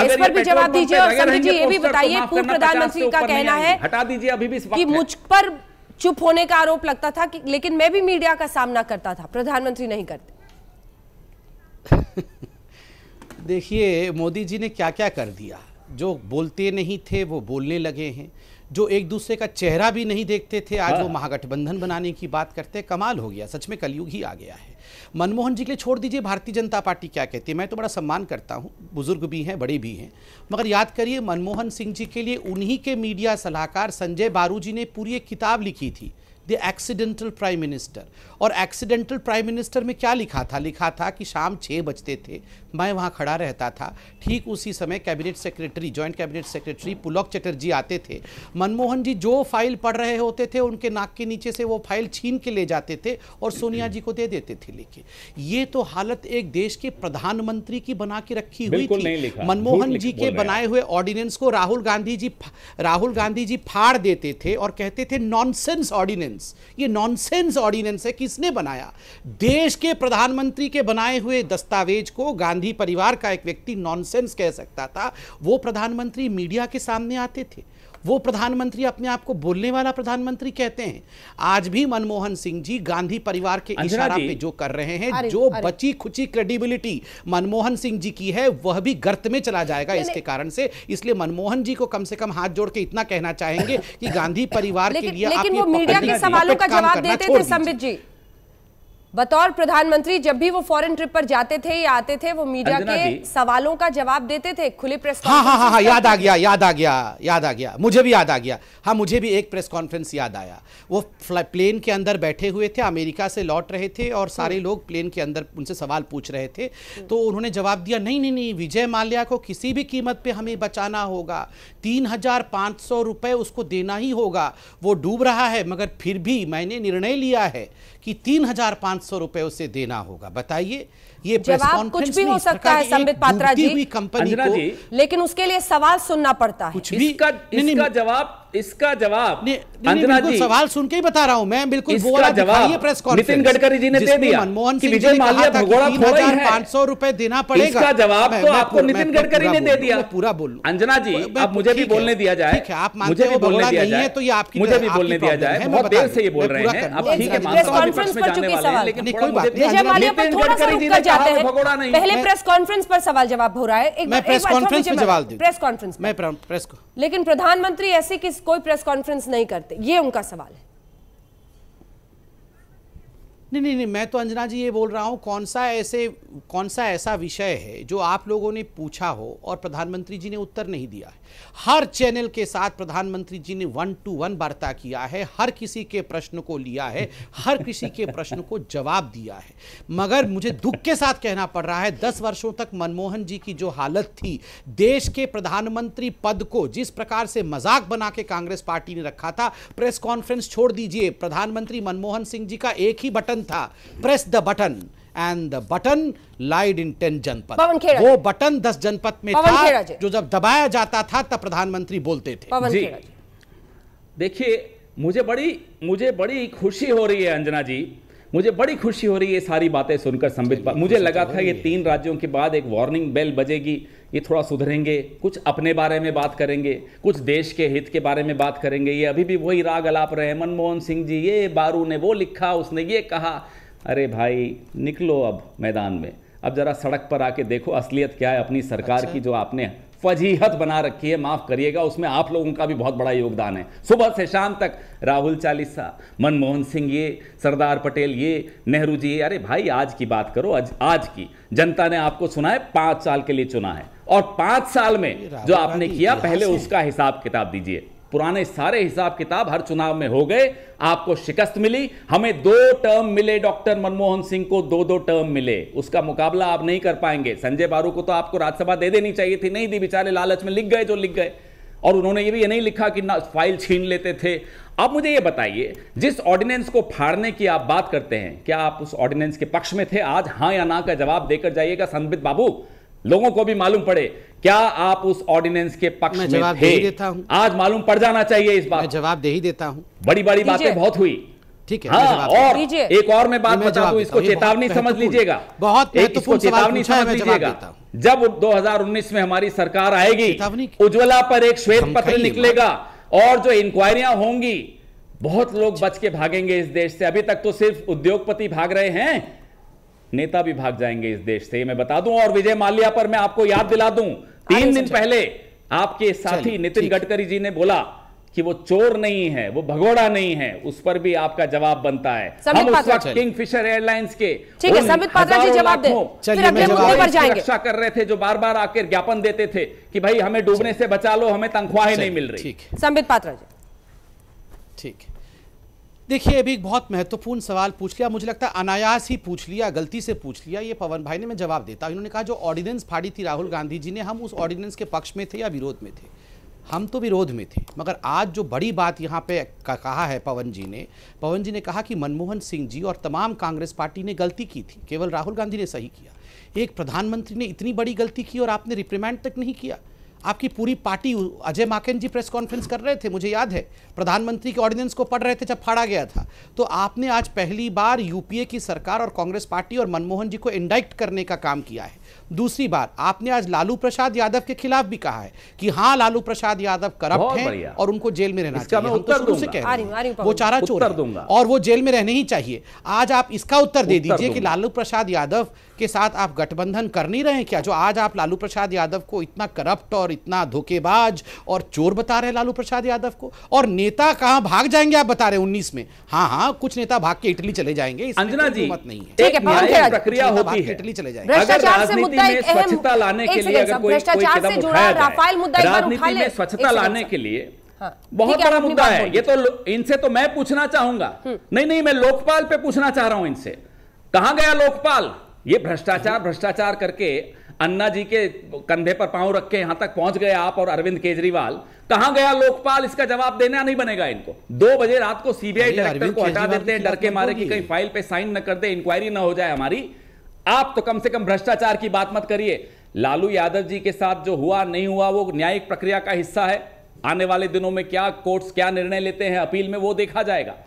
इस पर भी जवाब दीजिए और समीर जी ये तो भी बताइए तो पूर्व प्रधानमंत्री का कहना है हटा दीजिए अभी भी कि मुझ पर चुप होने का आरोप लगता था कि लेकिन मैं भी मीडिया का सामना करता था प्रधानमंत्री नहीं करते देखिए मोदी जी ने क्या क्या कर दिया जो बोलते नहीं थे वो बोलने लगे हैं जो एक दूसरे का चेहरा भी नहीं देखते थे आज हाँ। वो महागठबंधन बनाने की बात करते हैं कमाल हो गया सच में कलयुग ही आ गया है मनमोहन जी के लिए छोड़ दीजिए भारतीय जनता पार्टी क्या कहती है मैं तो बड़ा सम्मान करता हूँ बुजुर्ग भी हैं बड़े भी हैं मगर याद करिए मनमोहन सिंह जी के लिए उन्हीं के मीडिया सलाहकार संजय बारू जी ने पूरी एक किताब लिखी थी द एक्सीडेंटल प्राइम मिनिस्टर और एक्सीडेंटल प्राइम मिनिस्टर में क्या लिखा था लिखा था कि शाम छः बजते थे मैं वहाँ खड़ा रहता था ठीक उसी समय cabinet secretary joint cabinet secretary Pulak Chatterjee आते थे मनमोहन जी जो फाइल पढ़ रहे होते थे उनके नाक के नीचे से वो फाइल छीन के ले जाते थे और सोनिया जी को दे देते थे लेके ये तो हालत एक देश के प्रधानमंत्री की बना के रखी हुई थी मनमोहन जी के बनाए हुए ऑर्डिनेंस को राहुल गांधी जी राहुल गांधी जी फाड़ देते थे और कहते थे नॉनसेंस ऑर्डिनेंस नॉनसेंस ये नॉनसेंस ऑर्डिनेंस है किसने बनाया देश के प्रधानमंत्री के बनाए हुए दस्तावेज को गांधी परिवार का एक व्यक्ति नॉनसेंस कह सकता था वो प्रधानमंत्री मीडिया के सामने आते थे वो प्रधानमंत्री अपने आप को बोलने वाला प्रधानमंत्री कहते हैं आज भी मनमोहन सिंह जी गांधी परिवार के इशारा पे जो कर रहे हैं जो बची खुची क्रेडिबिलिटी मनमोहन सिंह जी की है वह भी गर्त में चला जाएगा इसके कारण से इसलिए मनमोहन जी को कम से कम हाथ जोड़ के इतना कहना चाहेंगे कि गांधी परिवार के लिए आप मीडिया के सवालों का जवाब देते थे संबित जी बतौर प्रधानमंत्री जब भी वो फॉरेन ट्रिप पर जाते थे या आते थे वो मीडिया के सवालों का जवाब देते थे खुले प्रेस हाँ हाँ हाँ हाँ याद आ गया याद आ गया याद आ गया मुझे भी याद आ गया हाँ मुझे भी एक प्रेस कॉन्फ्रेंस याद आया वो प्लेन के अंदर बैठे हुए थे अमेरिका से लौट रहे थे और हाँ। सारे लोग प्लेन के अंदर उनसे सवाल पूछ रहे थे हाँ। तो उन्होंने जवाब दिया नहीं नहीं नहीं विजय माल्या को किसी भी कीमत पर हमें बचाना होगा तीन हजार सौ उसको देना ही होगा वो डूब रहा है मगर फिर भी मैंने निर्णय लिया है कि तीन हजार पांच सौ रुपए उसे देना होगा बताइए ये जवाब कुछ भी हो सकता है संबित पात्रा जी कंपनी को लेकिन उसके लिए सवाल सुनना पड़ता है कुछ भी इसका जवाब इसका जवाब अंजना जी सवाल सुन के ही बता रहा हूं मैं बिल्कुल इसका जवाब प्रेस नितिन गडकरी जी ने दे दिया मनमोहन सिंह विजय माल्या भगोड़ा खोला है पांच सौ रुपए देना पड़ेगा इसका जवाब तो आपको नितिन गडकरी ने दे दिया पूरा बोल अंजना जी आप मुझे भी बोलने दिया जाए आप मुझे भी बोलने दिया जाए तो ये आपकी मुझे भी बोलने दिया जाए बहुत देर से ये बोल रहे हैं आप ठीक है प्रेस कॉन्फ्रेंस पर चुके सवाल विजय माल्या पर थोड़ा सा रुक कर जाते हैं पहले प्रेस कॉन्फ्रेंस पर सवाल जवाब हो रहा है एक प्रेस कॉन्फ्रेंस में जवाब दे प्रेस कॉन्फ्रेंस मैं प्रेस कॉन्फ्रेंस लेकिन प्रधानमंत्री ऐसे किस कोई प्रेस कॉन्फ्रेंस नहीं करते ये उनका सवाल है नहीं नहीं नहीं मैं तो अंजना जी ये बोल रहा हूँ कौन सा ऐसे कौन सा ऐसा विषय है जो आप लोगों ने पूछा हो और प्रधानमंत्री जी ने उत्तर नहीं दिया है हर चैनल के साथ प्रधानमंत्री जी ने वन टू वन वार्ता किया है हर किसी के प्रश्न को लिया है हर किसी के प्रश्न को जवाब दिया है मगर मुझे दुख के साथ कहना पड़ रहा है दस वर्षों तक मनमोहन जी की जो हालत थी देश के प्रधानमंत्री पद को जिस प्रकार से मजाक बना के कांग्रेस पार्टी ने रखा था प्रेस कॉन्फ्रेंस छोड़ दीजिए प्रधानमंत्री मनमोहन सिंह जी का एक ही बटन था press the button and the button lied in ten Janpath वो बटन दस जनपद में था जो जब दबाया जाता था तब प्रधानमंत्री बोलते थे देखिए मुझे बड़ी मुझे बड़ी खुशी हो रही है अंजना जी मुझे बड़ी खुशी हो रही है सारी बातें सुनकर संबित मुझे लगा था ये तीन राज्यों के बाद एक वार्निंग बेल बजेगी ये थोड़ा सुधरेंगे कुछ अपने बारे में बात करेंगे कुछ देश के हित के बारे में बात करेंगे ये अभी भी वही राग अलाप रहे हैं मनमोहन सिंह जी ये बारू ने वो लिखा उसने ये कहा अरे भाई निकलो अब मैदान में अब ज़रा सड़क पर आके देखो असलियत क्या है अपनी सरकार अच्छा। की जो आपने फजीहत बना रखी है माफ़ करिएगा उसमें आप लोगों का भी बहुत बड़ा योगदान है सुबह से शाम तक राहुल चालीसा मनमोहन सिंह ये सरदार पटेल ये नेहरू जी अरे भाई आज की बात करो आज आज की जनता ने आपको सुना है पाँच साल के लिए चुना है और पाँच साल में जो आपने किया पहले उसका हिसाब किताब दीजिए पुराने सारे हिसाब किताब हर चुनाव में हो गए आपको शिकस्त मिली हमें दो टर्म मिले डॉक्टर मनमोहन सिंह को दो दो टर्म मिले उसका मुकाबला आप नहीं कर पाएंगे संजय बारू को तो आपको राज्यसभा दे देनी चाहिए थी नहीं दी बेचारे लालच में लिख गए जो लिख गए और उन्होंने ये भी ये नहीं लिखा कि ना फाइल छीन लेते थे अब मुझे ये बताइए जिस ऑर्डिनेंस को फाड़ने की आप बात करते हैं क्या आप उस ऑर्डिनेंस के पक्ष में थे आज हाँ या ना का जवाब देकर जाइएगा संबित बाबू लोगों को भी मालूम पड़े क्या आप उस ऑर्डिनेंस के पक्ष में जवाब दे देता हूं आज मालूम पड़ जाना चाहिए इस बात जवाब दे ही देता हूं बड़ी बड़ी बातें बहुत हुई ठीक है हाँ, और एक और मैं बात बता दू इसको चेतावनी समझ लीजिएगा बहुत एक इसको चेतावनी समझ लीजिएगा जब 2019 में हमारी सरकार आएगी उज्ज्वला पर एक श्वेत पत्र निकलेगा और जो इंक्वायरियां होंगी बहुत लोग बच के भागेंगे इस देश से अभी तक तो सिर्फ उद्योगपति भाग रहे हैं नेता भी भाग जाएंगे इस देश से मैं बता दूं और विजय माल्या पर मैं आपको याद दिला दूं तीन दिन पहले आपके साथी नितिन गडकरी जी ने बोला कि वो चोर नहीं है वो भगोड़ा नहीं है उस पर भी आपका जवाब बनता है हम उस वक्त किंग फिशर एयरलाइंस के ठीक है समित पात्रा जी जवाब फिर अगले मुद्दे पर जाएंगे रक्षा कर रहे थे जो बार बार आकर ज्ञापन देते थे कि भाई हमें डूबने से बचा लो हमें तनख्वाहें नहीं मिल रही संबित पात्रा जी ठीक देखिए अभी एक बहुत महत्वपूर्ण सवाल पूछ लिया मुझे लगता है अनायास ही पूछ लिया गलती से पूछ लिया ये पवन भाई ने मैं जवाब देता हूँ इन्होंने कहा जो ऑर्डिनेंस फाड़ी थी राहुल गांधी जी ने हम उस ऑर्डिनेंस के पक्ष में थे या विरोध में थे हम तो विरोध में थे मगर आज जो बड़ी बात यहाँ पे कहा है पवन जी ने पवन जी ने कहा कि मनमोहन सिंह जी और तमाम कांग्रेस पार्टी ने गलती की थी केवल राहुल गांधी ने सही किया एक प्रधानमंत्री ने इतनी बड़ी गलती की और आपने रिप्रीमैंड तक नहीं किया आपकी पूरी party Ajay Maken ji press conference कर रहे थे मुझे याद है प्रधानमंत्री के ऑर्डिनेंस को पढ़ रहे थे जब फाड़ा गया था तो आपने आज पहली बार यूपीए की सरकार और कांग्रेस पार्टी और मनमोहन जी को इंडाइक्ट करने का काम किया है दूसरी बार आपने आज लालू प्रसाद यादव के खिलाफ भी कहा है कि हाँ लालू प्रसाद यादव करप्ट है और उनको जेल में रहना चाहिए हम तो से कह वो चारा चोर और वो जेल में रहने ही चाहिए आज आप इसका उत्तर दे दीजिए कि लालू प्रसाद यादव के साथ आप गठबंधन कर नहीं रहे क्या जो आज आप लालू प्रसाद यादव को इतना करप्ट और और इतना धोखेबाज और चोर बता रहे लालू प्रसाद यादव को और नेता कहाँ भाग जाएंगे आप बता रहे उन्नीस में हाँ हाँ कुछ नेता भाग के इटली चले जाएंगे अंजना जी मत नहीं है ठीक है प्रक्रिया होती है इटली चले जाएंगे भ्रष्टाचार से स्वच्छता लाने के लिए हाँ। बहुत बड़ा मुद्दा है ये तो इनसे तो मैं पूछना चाहूंगा हम्म। नहीं नहीं मैं लोकपाल पे पूछना चाह रहा हूं इनसे कहा गया लोकपाल ये भ्रष्टाचार भ्रष्टाचार करके अन्ना जी के कंधे पर पांव रख के यहां तक पहुंच गए आप और अरविंद केजरीवाल कहां गया लोकपाल इसका जवाब देना नहीं बनेगा इनको दो बजे रात को सीबीआई डायरेक्टर को हटा देते हैं डर के मारे कि कहीं फाइल पे साइन न कर दे इंक्वायरी ना हो जाए हमारी आप तो कम से कम भ्रष्टाचार की बात मत करिए लालू यादव जी के साथ जो हुआ नहीं हुआ वो न्यायिक प्रक्रिया का हिस्सा है आने वाले दिनों में क्या कोर्ट्स क्या निर्णय लेते हैं अपील में वो देखा जाएगा